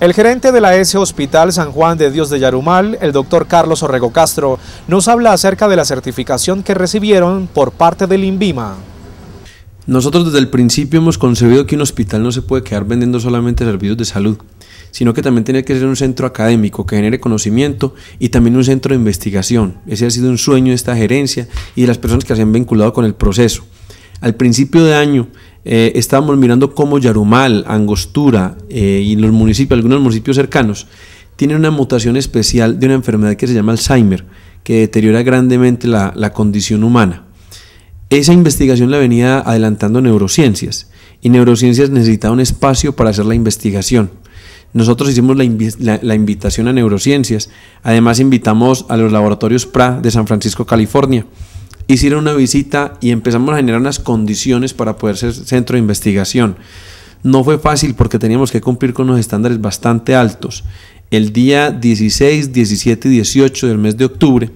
El gerente de la S Hospital San Juan de Dios de Yarumal, el doctor Carlos Orrego Castro, nos habla acerca de la certificación que recibieron por parte del INVIMA. Nosotros desde el principio hemos concebido que un hospital no se puede quedar vendiendo solamente servicios de salud, sino que también tiene que ser un centro académico que genere conocimiento y también un centro de investigación. Ese ha sido un sueño de esta gerencia y de las personas que se han vinculado con el proceso. Al principio de año eh, estábamos mirando cómo Yarumal, Angostura eh, y los municipios, algunos municipios cercanos, tienen una mutación especial de una enfermedad que se llama Alzheimer, que deteriora grandemente la, condición humana. Esa investigación la venía adelantando Neurociencias y Neurociencias necesitaba un espacio para hacer la investigación. Nosotros hicimos la, invitación a Neurociencias. Además, invitamos a los laboratorios PRA de San Francisco, California, hicieron una visita y empezamos a generar unas condiciones para poder ser centro de investigación. No fue fácil porque teníamos que cumplir con unos estándares bastante altos. El día 16, 17 y 18 del mes de octubre,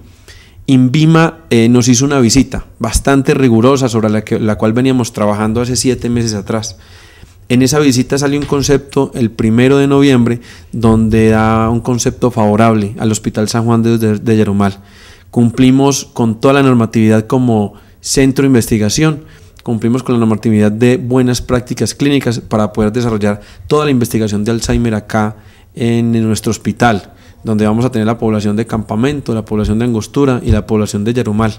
INVIMA eh, nos hizo una visita bastante rigurosa sobre la, cual veníamos trabajando hace siete meses atrás. En esa visita salió un concepto el primero de noviembre donde da un concepto favorable al Hospital San Juan de, de, de Yarumal. Cumplimos con toda la normatividad como centro de investigación. Cumplimos con la normatividad de buenas prácticas clínicas para poder desarrollar toda la investigación de Alzheimer acá en nuestro hospital, donde vamos a tener la población de Campamento, la población de Angostura y la población de Yarumal.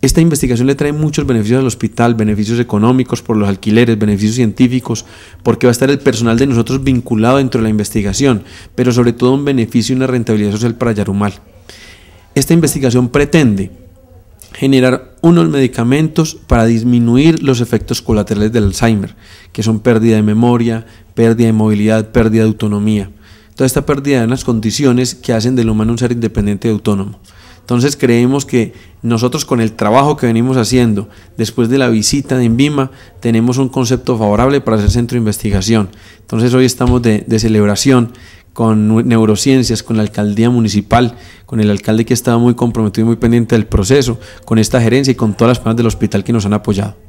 Esta investigación le trae muchos beneficios al hospital, beneficios económicos por los alquileres, beneficios científicos, porque va a estar el personal de nosotros vinculado dentro de la investigación, pero sobre todo un beneficio y una rentabilidad social para Yarumal. Esta investigación pretende generar unos medicamentos para disminuir los efectos colaterales del Alzheimer, que son pérdida de memoria, pérdida de movilidad, pérdida de autonomía. Toda esta pérdida de unas condiciones que hacen del humano un ser independiente y autónomo. Entonces creemos que nosotros con el trabajo que venimos haciendo después de la visita de Envima tenemos un concepto favorable para hacer centro de investigación. Entonces hoy estamos de, celebración con neurociencias, con la alcaldía municipal, con el alcalde que estaba muy comprometido y muy pendiente del proceso, con esta gerencia y con todas las personas del hospital que nos han apoyado.